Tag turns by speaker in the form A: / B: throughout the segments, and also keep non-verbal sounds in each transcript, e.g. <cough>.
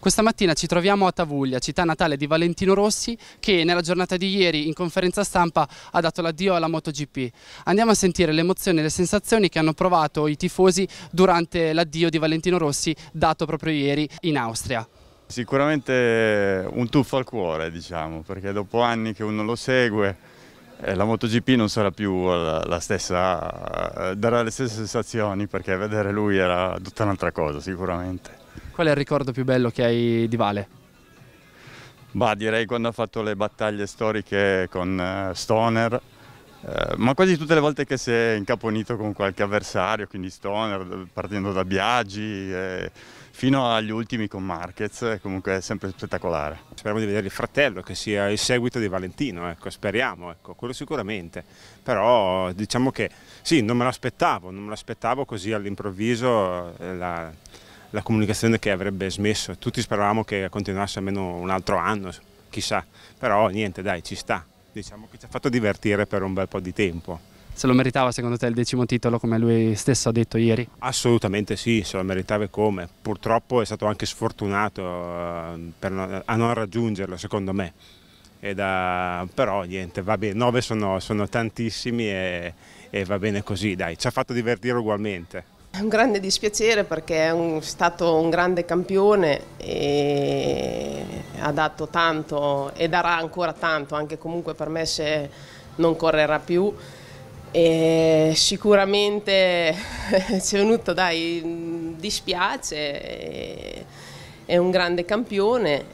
A: Questa mattina ci troviamo a Tavuglia, città natale di Valentino Rossi, che nella giornata di ieri in conferenza stampa ha dato l'addio alla MotoGP. Andiamo a sentire le emozioni e le sensazioni che hanno provato i tifosi durante l'addio di Valentino Rossi dato proprio ieri in Austria.
B: Sicuramente un tuffo al cuore, diciamo, perché dopo anni che uno lo segue, eh, la MotoGP non sarà più la stessa, eh, darà le stesse sensazioni, perché vedere lui era tutta un'altra cosa sicuramente.
A: Qual è il ricordo più bello che hai di Vale?
B: Bah, direi quando ha fatto le battaglie storiche con eh, Stoner, eh, ma quasi tutte le volte che si è incaponito con qualche avversario, quindi Stoner, partendo da Biagi, eh, fino agli ultimi con Marquez, eh, comunque è sempre spettacolare. Speriamo di vedere il fratello, che sia il seguito di
C: Valentino, ecco, speriamo, ecco, quello sicuramente. Però diciamo che sì, non me l'aspettavo, non me l'aspettavo così all'improvviso. Eh, la la comunicazione che avrebbe smesso. Tutti speravamo che continuasse almeno un altro anno, chissà, però niente dai, ci sta. Diciamo che ci ha fatto divertire per un bel po' di tempo. Se lo meritava secondo te il decimo titolo
A: come lui stesso ha detto ieri?
C: Assolutamente sì, se lo meritava e come. Purtroppo è stato anche sfortunato eh, no, a non raggiungerlo secondo me. Da, però niente, va bene, nove sono, sono, tantissimi e, e va bene così, dai, ci ha fatto divertire ugualmente.
D: È un grande dispiacere perché è un, stato un grande campione e ha dato tanto e darà ancora tanto, anche comunque per me se non correrà più. E sicuramente <laughs> ci è venuto, dai, dispiace, è un grande campione,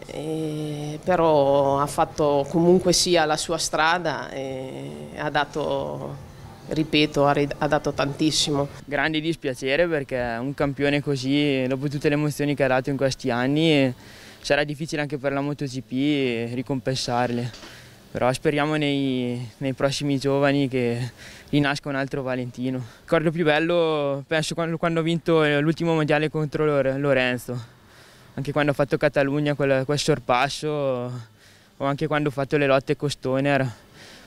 D: però ha fatto comunque sia la sua strada e ha dato ripeto, ha, ha, dato tantissimo. Grande dispiacere perché un campione così, dopo tutte le emozioni che ha dato in questi anni, sarà difficile anche per la MotoGP ricompensarle. Però speriamo nei, nei prossimi giovani che rinasca un altro Valentino. Il ricordo più bello penso quando, quando ho vinto l'ultimo mondiale contro Lorenzo. Anche quando ho fatto Catalogna quel, quel sorpasso o anche quando ho fatto le lotte con Stoner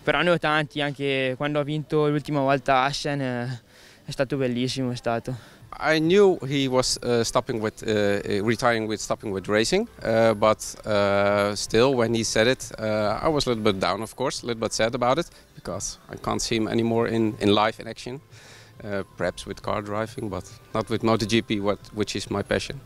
D: però ne ho tanti, anche quando ho vinto l'ultima volta eh, è
C: stato bellissimo, è stato. I knew he was uh, stopping with uh, retiring with stopping with racing, uh, but still, when he said it, I was a little bit down, of course, a little bit sad about it because I can't see him anymore in in live in action. perhaps with car driving, but not with MotoGP, what, which is my passion.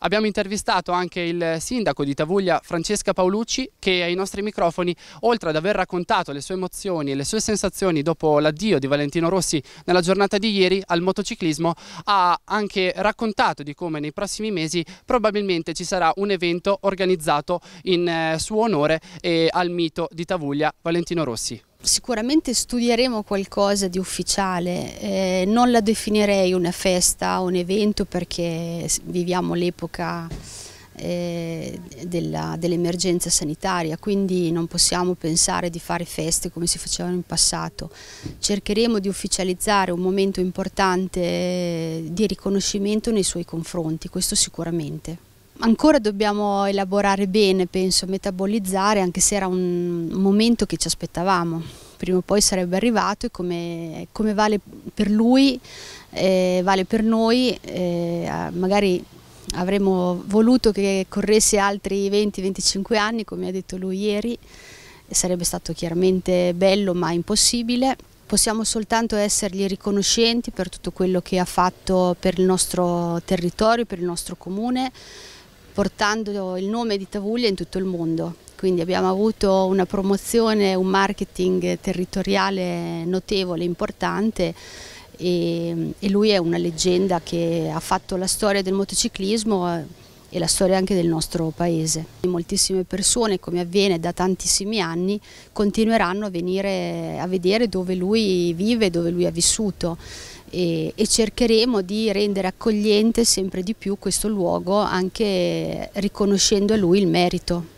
A: Abbiamo intervistato anche il sindaco di Tavuglia, Francesca Paolucci, che ai nostri microfoni, oltre ad aver raccontato le sue emozioni e le sue sensazioni dopo l'addio di Valentino Rossi nella giornata di ieri al motociclismo, ha anche raccontato di come nei prossimi mesi probabilmente ci sarà un evento organizzato in eh, suo onore e al mito di Tavuglia, Valentino Rossi
E: sicuramente studieremo qualcosa di ufficiale, eh, non la definirei una festa o un evento perché viviamo l'epoca eh, dell'emergenza dell sanitaria, quindi non possiamo pensare di fare feste come si facevano in passato. Cercheremo di ufficializzare un momento importante eh, di riconoscimento nei suoi confronti, questo sicuramente ancora dobbiamo elaborare bene, penso, metabolizzare, anche se era un momento che ci aspettavamo. Prima o poi sarebbe arrivato e come, come vale per lui, eh, vale per noi, eh, magari avremmo voluto che corresse altri 20-25 anni, come ha detto lui ieri, sarebbe stato chiaramente bello ma impossibile. Possiamo soltanto essergli riconoscenti per tutto quello che ha fatto per il nostro territorio, per il nostro comune, portando il nome di Tavuglia in tutto il mondo. Quindi abbiamo avuto una promozione, un marketing territoriale notevole, importante e, e lui è una leggenda che ha fatto la storia del motociclismo e la storia anche del nostro paese. Moltissime persone, come avviene da tantissimi anni, continueranno a venire a vedere dove lui vive, dove lui ha vissuto e, e cercheremo di rendere accogliente sempre di più questo luogo anche riconoscendo a lui il merito.